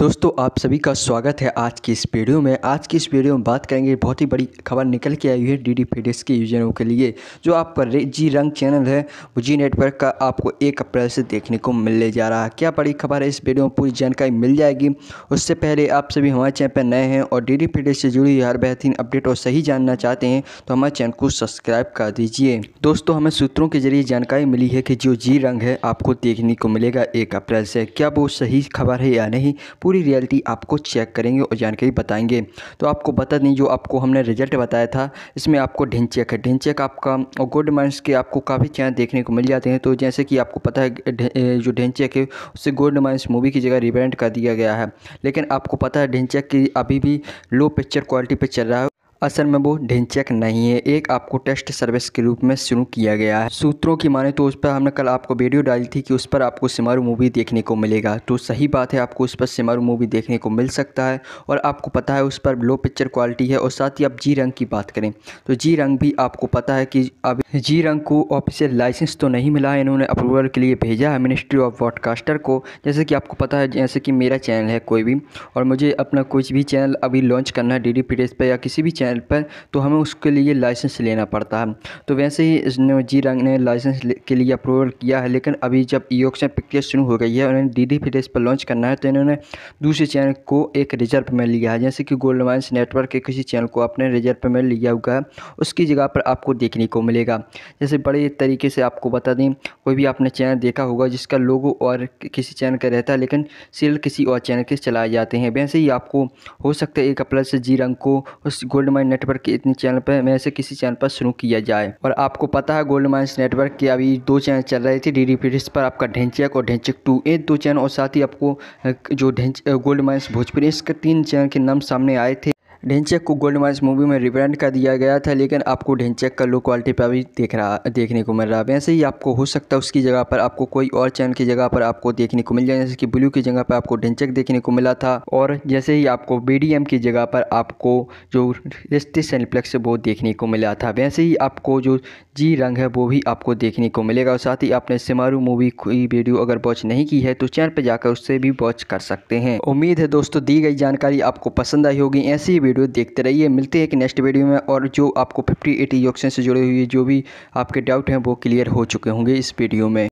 दोस्तों आप सभी का स्वागत है आज की इस वीडियो में आज की इस वीडियो में बात करेंगे बहुत ही बड़ी खबर निकल के आई है डी डी के यूजरों के लिए जो आपका जी रंग चैनल है वो जी नेटवर्क का आपको एक अप्रैल से देखने को मिलने जा रहा है क्या बड़ी खबर है इस वीडियो में पूरी जानकारी मिल जाएगी उससे पहले आप सभी हमारे चैनल पर नए हैं और डी डी से जुड़ी हर बेहतरीन अपडेट और सही जानना चाहते हैं तो हमारे चैनल को सब्सक्राइब कर दीजिए दोस्तों हमें सूत्रों के जरिए जानकारी मिली है कि जो जी रंग है आपको देखने को मिलेगा एक अप्रैल से क्या वो सही खबर है या नहीं पूरी रियलिटी आपको चेक करेंगे और जानकारी बताएंगे तो आपको बता दें जो आपको हमने रिजल्ट बताया था इसमें आपको ढिनचेक है ढिनचेक आपका और गुड माइंस के आपको काफ़ी चैनल देखने को मिल जाते हैं तो जैसे कि आपको पता है जो ढिनचेक है उससे गुड माइंस मूवी की जगह रिप्रेजेंट कर दिया गया है लेकिन आपको पता है ढिनचेक की अभी भी लो पिक्चर क्वालिटी पर चल रहा है असल में वो ढिंचक नहीं है एक आपको टेस्ट सर्विस के रूप में शुरू किया गया है सूत्रों की माने तो उस पर हमने कल आपको वीडियो डाली थी कि उस पर आपको सिमारू मूवी देखने को मिलेगा तो सही बात है आपको उस पर सिमारू मूवी देखने को मिल सकता है और आपको पता है उस पर लो पिक्चर क्वालिटी है और साथ ही आप जी रंग की बात करें तो जी रंग भी आपको पता है कि अब जी रंग को ऑफिशियल लाइसेंस तो नहीं मिला है इन्होंने अप्रूवल के लिए भेजा है मिनिस्ट्री ऑफ ब्रॉडकास्टर को जैसे कि आपको पता है जैसे कि मेरा चैनल है कोई भी और मुझे अपना कुछ भी चैनल अभी लॉन्च करना है डी डी पर या किसी भी चैनल चैनल पर तो हमें उसके लिए लाइसेंस लेना पड़ता है तो वैसे ही इसने जी रंग ने लाइसेंस के लिए अप्रूवल किया है लेकिन अभी जब ई ऑक्शन प्रक्रिया शुरू हो गई है उन्हें डीडी फ्रेस पर लॉन्च करना है तो इन्होंने दूसरे चैनल को एक रिजर्व में लिया है जैसे कि गोल्ड माइंस नेटवर्क के किसी चैनल को अपने रिजर्व में लिया हुआ है उसकी जगह पर आपको देखने को मिलेगा जैसे बड़े तरीके से आपको बता दें कोई भी आपने चैनल देखा होगा जिसका लोगो और किसी चैनल का रहता है लेकिन सीरियल किसी और चैनल के चलाए जाते हैं वैसे ही आपको हो सकता है एक अप्रैल से जी रंग को उस गोल्ड माइन नेटवर्क के इतने चैनल पर में से किसी चैनल पर शुरू किया जाए और आपको पता है गोल्ड माइंस नेटवर्क के अभी दो चैनल चल रहे थे डी डी पर आपका ढेंचक और ढेंचक टू ये दो चैनल और साथ ही आपको जो ढेंच गोल्ड माइंस भोजपुरी इसके तीन चैनल के नाम सामने आए थे ढेंचेक को गोल्ड माइस मूवी में रिप्रेजेंट कर दिया गया था लेकिन आपको ढेंचेक का लो क्वालिटी पर भी देख रहा देखने को मिल रहा है वैसे ही आपको हो सकता है उसकी जगह पर आपको कोई और चैन की जगह पर आपको देखने को मिल जाए जैसे कि ब्लू की जगह पर आपको ढेंचेक देखने को मिला था और जैसे ही आपको बी की जगह पर आपको जो रिश्ते सेल्प्लेक्स वो देखने को मिला था वैसे ही आपको जो जी रंग है वो भी आपको देखने को मिलेगा और साथ ही आपने सिमारू मूवी की वीडियो अगर वॉच नहीं की है तो चैनल पर जाकर उससे भी वॉच कर सकते हैं उम्मीद है दोस्तों दी गई जानकारी आपको पसंद आई होगी ऐसी वीडियो वीडियो देखते रहिए मिलते हैं कि नेक्स्ट वीडियो में और जो आपको फिफ्टी एटी योक्शन से जुड़े हुए जो भी आपके डाउट हैं वो क्लियर हो चुके होंगे इस वीडियो में